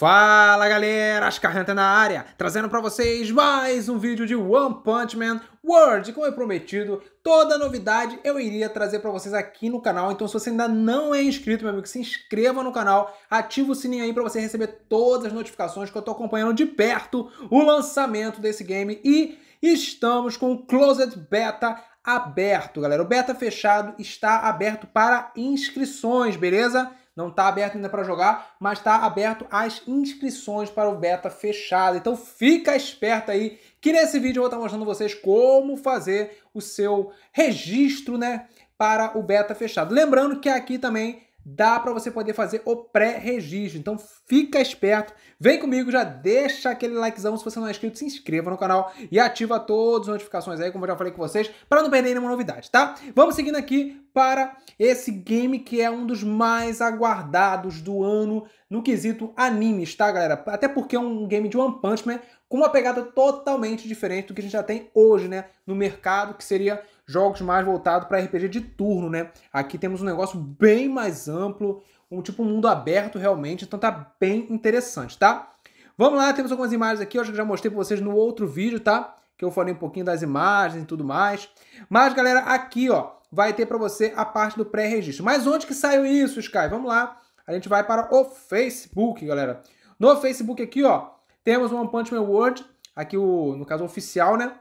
Fala galera, Ascarrenta na área, trazendo para vocês mais um vídeo de One Punch Man World. Como é prometido, toda novidade eu iria trazer para vocês aqui no canal. Então se você ainda não é inscrito, meu amigo, se inscreva no canal, ativa o sininho aí para você receber todas as notificações que eu estou acompanhando de perto o lançamento desse game e estamos com o Closed Beta aberto, galera. O beta fechado está aberto para inscrições, beleza? Não está aberto ainda para jogar, mas está aberto as inscrições para o beta fechado. Então fica esperto aí que nesse vídeo eu vou estar tá mostrando vocês como fazer o seu registro, né, para o beta fechado. Lembrando que aqui também dá para você poder fazer o pré-registro. Então fica esperto, vem comigo, já deixa aquele likezão. Se você não é inscrito, se inscreva no canal e ativa todas as notificações aí, como eu já falei com vocês, para não perder nenhuma novidade, tá? Vamos seguindo aqui para esse game que é um dos mais aguardados do ano no quesito animes, tá, galera? Até porque é um game de One Punch Man com uma pegada totalmente diferente do que a gente já tem hoje, né, no mercado, que seria jogos mais voltados para RPG de turno, né? Aqui temos um negócio bem mais amplo, um tipo mundo aberto realmente, então tá bem interessante, tá? Vamos lá, temos algumas imagens aqui, eu acho que já mostrei para vocês no outro vídeo, tá? Que eu falei um pouquinho das imagens e tudo mais. Mas, galera, aqui, ó, vai ter para você a parte do pré-registro. Mas onde que saiu isso, Sky? Vamos lá. A gente vai para o Facebook, galera. No Facebook aqui, ó, temos o One Punch Man World, aqui o, no caso, oficial, né?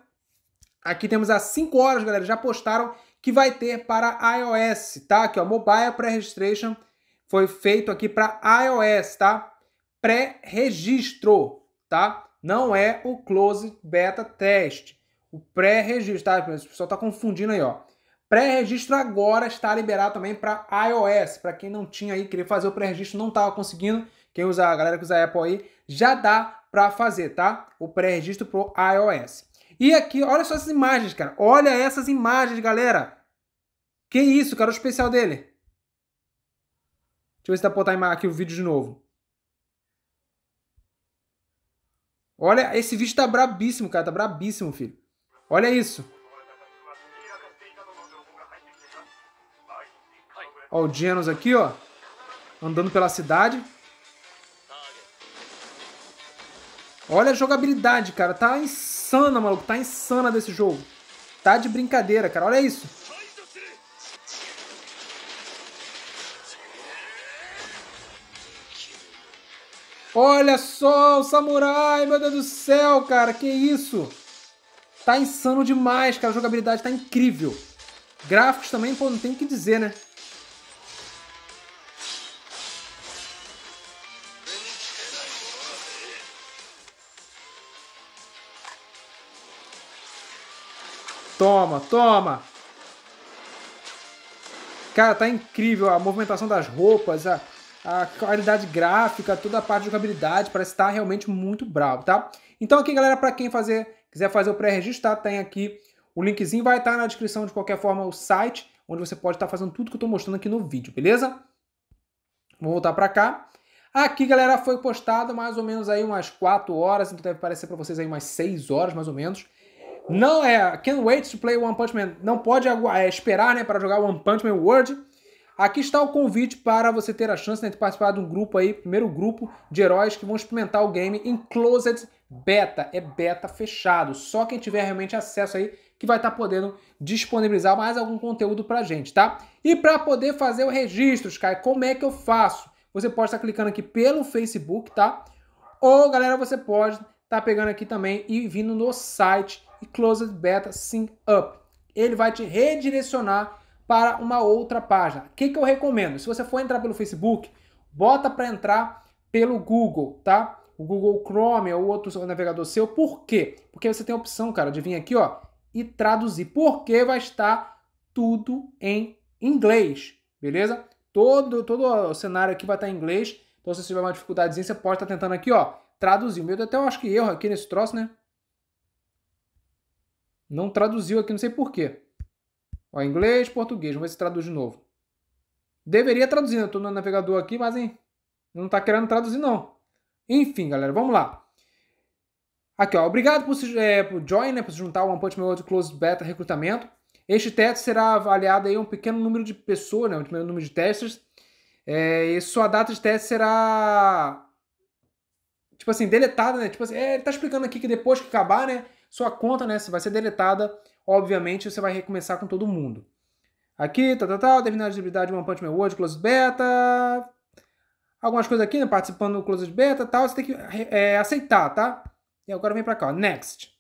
Aqui temos as 5 horas, galera, já postaram que vai ter para iOS, tá? Aqui, ó, Mobile Pre-Registration foi feito aqui para iOS, tá? Pré-registro, tá? Não é o Close Beta Test. O pré-registro, tá? O pessoal tá confundindo aí, ó. Pré-registro agora está liberado também para iOS. Para quem não tinha aí, queria fazer o pré-registro, não estava conseguindo. Quem usa, a galera que usa Apple aí, já dá para fazer, tá? O pré-registro para iOS. E aqui, olha só essas imagens, cara. Olha essas imagens, galera. Que isso, cara, o especial dele. Deixa eu ver se dá pra botar aqui o vídeo de novo. Olha, esse vídeo tá brabíssimo, cara. Tá brabíssimo, filho. Olha isso. Ó, o Genos aqui, ó. Andando pela cidade. Olha a jogabilidade, cara. Tá insana, maluco. Tá insana desse jogo. Tá de brincadeira, cara. Olha isso. Olha só o samurai, meu Deus do céu, cara. Que isso. Tá insano demais, cara. A jogabilidade tá incrível. Gráficos também, pô, não tem o que dizer, né? Toma, toma! Cara, tá incrível a movimentação das roupas, a, a qualidade gráfica, toda a parte de jogabilidade, parece estar tá realmente muito bravo, tá? Então aqui, galera, para quem fazer, quiser fazer o pré-registro, Tem aqui o linkzinho, vai estar tá na descrição de qualquer forma o site, onde você pode estar tá fazendo tudo que eu estou mostrando aqui no vídeo, beleza? Vou voltar para cá. Aqui, galera, foi postado mais ou menos aí umas 4 horas, então deve parecer para vocês aí umas 6 horas, mais ou menos. Não é Can't Wait to Play One Punch Man. Não pode é, esperar né, para jogar One Punch Man World. Aqui está o convite para você ter a chance né, de participar de um grupo aí, primeiro grupo de heróis que vão experimentar o game em Closed Beta. É beta fechado. Só quem tiver realmente acesso aí que vai estar tá podendo disponibilizar mais algum conteúdo a gente, tá? E para poder fazer o registro, Sky, como é que eu faço? Você pode estar tá clicando aqui pelo Facebook, tá? Ou, galera, você pode estar tá pegando aqui também e vindo no site e Closed Beta Sync Up. Ele vai te redirecionar para uma outra página. O que, que eu recomendo? Se você for entrar pelo Facebook, bota para entrar pelo Google, tá? O Google Chrome ou outro navegador seu. Por quê? Porque você tem a opção, cara, de vir aqui, ó, e traduzir. Porque vai estar tudo em inglês, beleza? Todo, todo o cenário aqui vai estar em inglês. Então, se você tiver uma dificuldadezinha, você pode estar tentando aqui, ó, traduzir. O meu até eu acho que erro aqui nesse troço, né? Não traduziu aqui, não sei porquê. Ó, inglês, português. Vamos ver se traduz de novo. Deveria traduzir, né? eu estou no navegador aqui, mas hein, não está querendo traduzir, não. Enfim, galera, vamos lá. Aqui, ó. Obrigado por, se, é, por join, né, por se juntar ao One Punch Man World Closed Beta Recrutamento. Este teste será avaliado aí um pequeno número de pessoas, né, um pequeno número de testes. É, e sua data de teste será tipo assim, deletada, né? Tipo assim, é, ele tá explicando aqui que depois que acabar, né? Sua conta né, vai ser deletada, obviamente você vai recomeçar com todo mundo. Aqui, tal, tá, tal, tá, tal, tá, terminar a visibilidade de One Punch Man World, Close Beta, algumas coisas aqui, né, participando do Close Beta tal, você tem que é, aceitar, tá? E agora vem pra cá, ó, Next.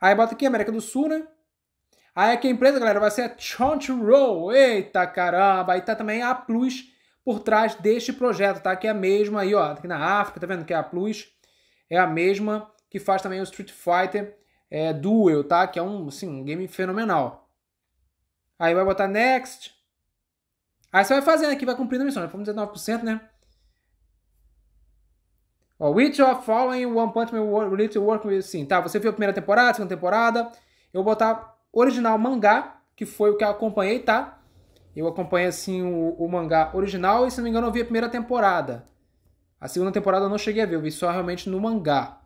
Aí bota aqui América do Sul, né? Aí aqui a empresa, galera, vai ser a Crunchyroll. Eita caramba! Aí tá também a Plus por trás deste projeto, tá? Que é a mesma aí, ó. Aqui na África, tá vendo que é a Plus? É a mesma que faz também o Street Fighter é, Duel, tá? Que é um, assim, um game fenomenal. Aí vai botar Next. Aí você vai fazendo aqui, vai cumprindo a missão. Já né? fomos 19%, né? Ó, which of following One Punch Man to work with... Sim, tá? Você viu a primeira temporada, a segunda temporada. Eu vou botar original mangá, que foi o que eu acompanhei, tá? Eu acompanhei, assim, o, o mangá original e, se não me engano, eu vi a primeira temporada. A segunda temporada eu não cheguei a ver, eu vi só realmente no mangá.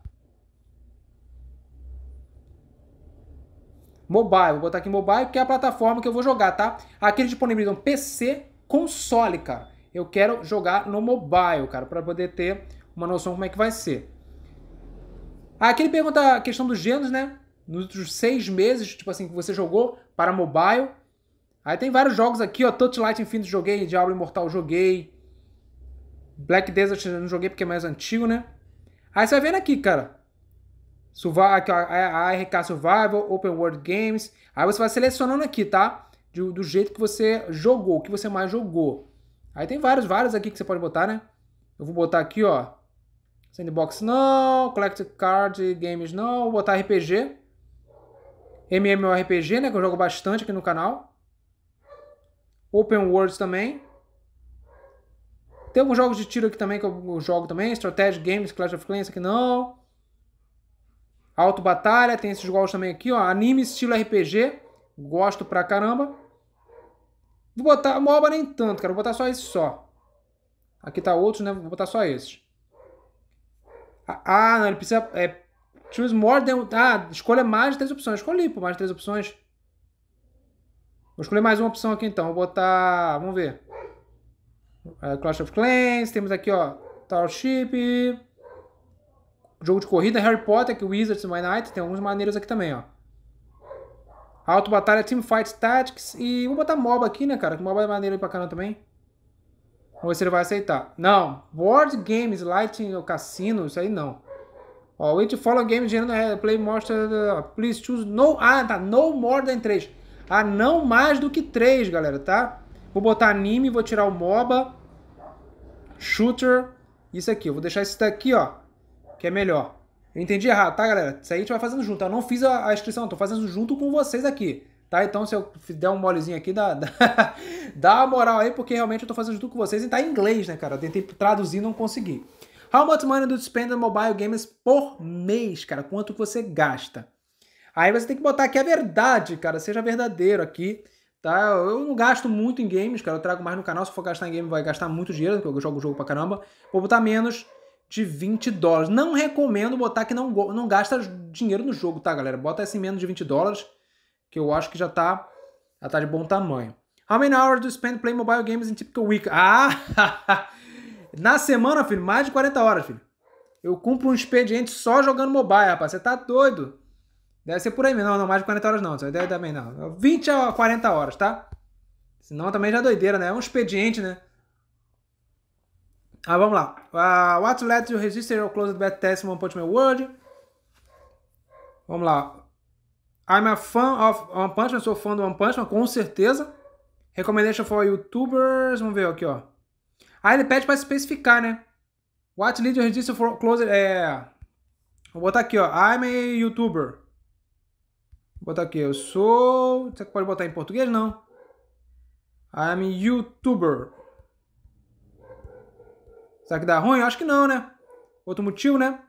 Mobile, vou botar aqui mobile, que é a plataforma que eu vou jogar, tá? Aqui eles disponibilizam PC, console, cara. Eu quero jogar no mobile, cara, para poder ter uma noção como é que vai ser. Aqui ele pergunta a questão dos gêneros, né? Nos últimos seis meses, tipo assim, que você jogou para mobile. Aí tem vários jogos aqui, ó. Touch Light Infinity joguei, Diablo Imortal joguei. Black Desert não joguei porque é mais antigo, né? Aí você vai vendo aqui, cara. Survival, é ARK Survival, Open World Games. Aí você vai selecionando aqui, tá? Do, do jeito que você jogou, que você mais jogou. Aí tem vários, vários aqui que você pode botar, né? Eu vou botar aqui, ó. Sandbox não, Collect Card Games não, vou botar RPG. MMORPG, né? Que eu jogo bastante aqui no canal. Open World também. Tem alguns jogos de tiro aqui também que eu jogo também. Strategy Games, Clash of Clans, aqui não. Auto Batalha, tem esses jogos também aqui, ó. Anime estilo RPG. Gosto pra caramba. Vou botar MOBA nem tanto, cara. Vou botar só esse só. Aqui tá outros, né? Vou botar só esses. Ah, ah, não, ele precisa... É, choose more than... Ah, escolha mais de três opções. Escolhi, pô, mais de três opções. Vou escolher mais uma opção aqui, então. Vou botar... Vamos ver. É, Clash of Clans. Temos aqui, ó. Tower Ship. Jogo de corrida, Harry Potter, Wizards, My Night, tem algumas maneiras aqui também, ó. Auto Batalha, Team Fight Tactics e vou botar MOBA aqui, né, cara? Que MOBA é maneiro aí pra caramba também. Vamos ver se ele vai aceitar. Não, Board Games, Lighting ou Cassino, isso aí não. Ó, wait to follow games generando é, play mostra, please choose no... Ah, tá, no more than 3. Ah, não mais do que 3, galera, tá? Vou botar anime, vou tirar o MOBA, shooter, isso aqui. Eu vou deixar esse daqui, ó que é melhor. Eu entendi errado, tá, galera? Isso aí a gente vai fazendo junto. Eu não fiz a, a inscrição, estou fazendo junto com vocês aqui. Tá? Então, se eu der um molezinho aqui, dá, dá, dá moral aí, porque realmente eu tô fazendo junto com vocês e tá em inglês, né, cara? Eu tentei traduzir não consegui. How much money do you spend on mobile games por mês, cara? Quanto você gasta? Aí você tem que botar que é verdade, cara. Seja verdadeiro aqui, tá? Eu não gasto muito em games, cara. Eu trago mais no canal. Se for gastar em game, vai gastar muito dinheiro, porque eu jogo o jogo pra caramba. Vou botar menos de 20 dólares. Não recomendo botar que não, não gasta dinheiro no jogo, tá, galera? Bota esse menos de 20 dólares, que eu acho que já tá, já tá de bom tamanho. How many hours do you spend playing mobile games in typical week? Ah! Na semana, filho, mais de 40 horas, filho. Eu cumpro um expediente só jogando mobile, rapaz. Você tá doido? Deve ser por aí mesmo. Não, não, mais de 40 horas não. Deve também não. 20 a 40 horas, tá? Senão também já é doideira, né? É um expediente, né? Ah, vamos lá. Uh, what led you register your closed beta test Man World? Vamos lá. I'm a fan of One Punch Man, sou fã do One Punch Man, com certeza. Recommendation for YouTubers, vamos ver aqui, ó. Aí ele pede para especificar, né? What lead you register for closed... É... Vou botar aqui, ó. I'm a YouTuber. Vou botar aqui, eu sou... Você pode botar em português? Não. I'm a YouTuber. Será que dá ruim? Eu acho que não, né? Outro motivo, né?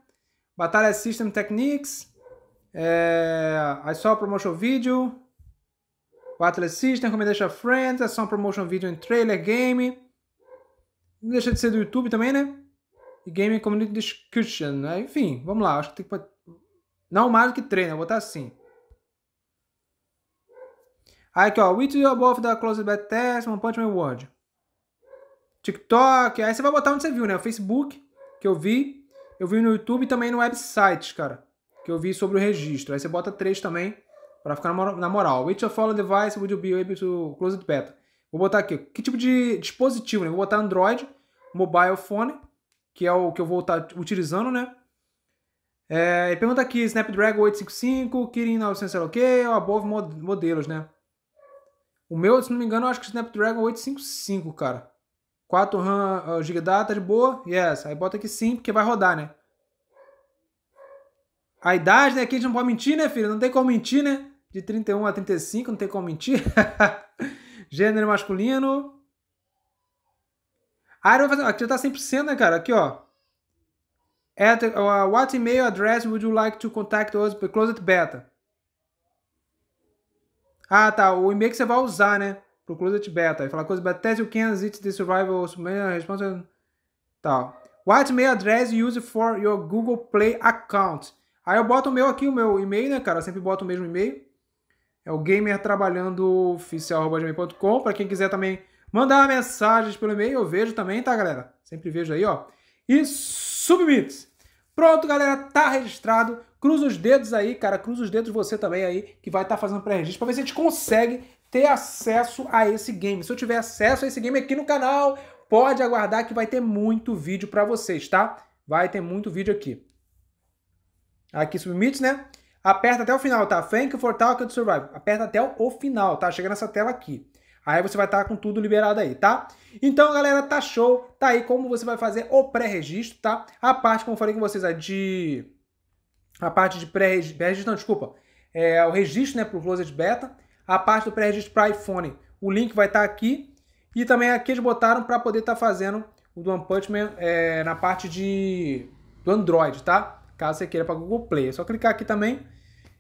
Batalha System Techniques. É... I saw promotion video. Batalha System, Recommendation Friends. I é saw promotion video em trailer game. Não deixa de ser do YouTube também, né? E Game Community Discussion. Né? Enfim, vamos lá. Acho que tem que. Não mais do que três, né? Vou botar assim. Aí aqui, ó. With you above the closed beta test, one punch my word. TikTok, aí você vai botar onde você viu, né? O Facebook, que eu vi, eu vi no YouTube e também no website, cara, que eu vi sobre o registro. Aí você bota três também, para ficar na moral. Which of all device would you be able to close it beta? Vou botar aqui, que tipo de dispositivo, né? Vou botar Android, mobile phone, que é o que eu vou estar tá utilizando, né? É, pergunta aqui, Snapdragon 855, Kirin 900 sei lá o que, above modelos, né? O meu, se não me engano, eu acho que Snapdragon 855, cara. 4 RAM, uh, GB data de boa, yes. Aí bota aqui sim, porque vai rodar, né? A idade, né? Aqui a gente não pode mentir, né, filho? Não tem como mentir, né? De 31 a 35, não tem como mentir. Gênero masculino. Ah, área vai fazer... Aqui já tá 100%, né, cara? Aqui, ó. At, uh, what email address would you like to contact us for Closet Beta? Ah, tá. O e-mail que você vai usar, né? pro Closet Beta. E falar coisas about test you can exit the survival submarine response. É tal. What mail address you use for your Google Play account? Aí eu boto o meu aqui, o meu e-mail, né, cara? Eu sempre boto o mesmo e-mail. É o gamertrabalhandooficial.com. Para quem quiser também mandar mensagens pelo e-mail, eu vejo também, tá, galera? Sempre vejo aí, ó. E submits. Pronto, galera, tá registrado. Cruza os dedos aí, cara. Cruza os dedos você também aí, que vai estar tá fazendo pré-registro, para ver se a gente consegue ter acesso a esse game. Se eu tiver acesso a esse game aqui no canal, pode aguardar que vai ter muito vídeo para vocês, tá? Vai ter muito vídeo aqui. Aqui submits, né? Aperta até o final, tá? Thank you for talking to survive. Aperta até o final, tá? Chega nessa tela aqui. Aí você vai estar tá com tudo liberado aí, tá? Então, galera, tá show. Tá aí como você vai fazer o pré-registro, tá? A parte, como eu falei com vocês, a de... A parte de pré-registro... Pré não, desculpa. É o registro, né, pro Closed Beta a parte do pré-registro para iPhone. O link vai estar tá aqui. E também aqui eles botaram para poder estar tá fazendo o do One Punch Man é, na parte de, do Android, tá? Caso você queira para Google Play. É só clicar aqui também.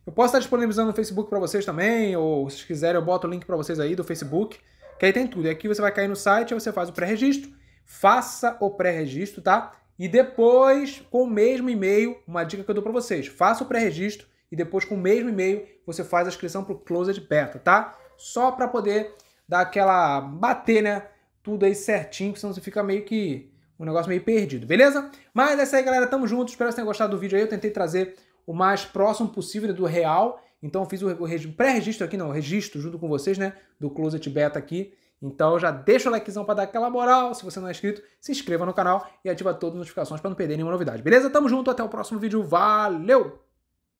Eu posso estar tá disponibilizando no Facebook para vocês também, ou se quiserem eu boto o link para vocês aí do Facebook, que aí tem tudo. E aqui você vai cair no site, você faz o pré-registro, faça o pré-registro, tá? E depois, com o mesmo e-mail, uma dica que eu dou para vocês, faça o pré-registro, e depois com o mesmo e-mail você faz a inscrição para o Closed Beta, tá? Só para poder dar aquela bater, né? Tudo aí certinho, senão você fica meio que um negócio meio perdido, beleza? Mas é isso aí, galera. Tamo junto. Espero que vocês tenham gostado do vídeo aí. Eu tentei trazer o mais próximo possível do real. Então eu fiz o, pré-registro aqui, não, o registro junto com vocês, né? Do Closet Beta aqui. Então já deixa o likezão para dar aquela moral. Se você não é inscrito, se inscreva no canal e ativa todas as notificações para não perder nenhuma novidade, beleza? Tamo junto, até o próximo vídeo. Valeu!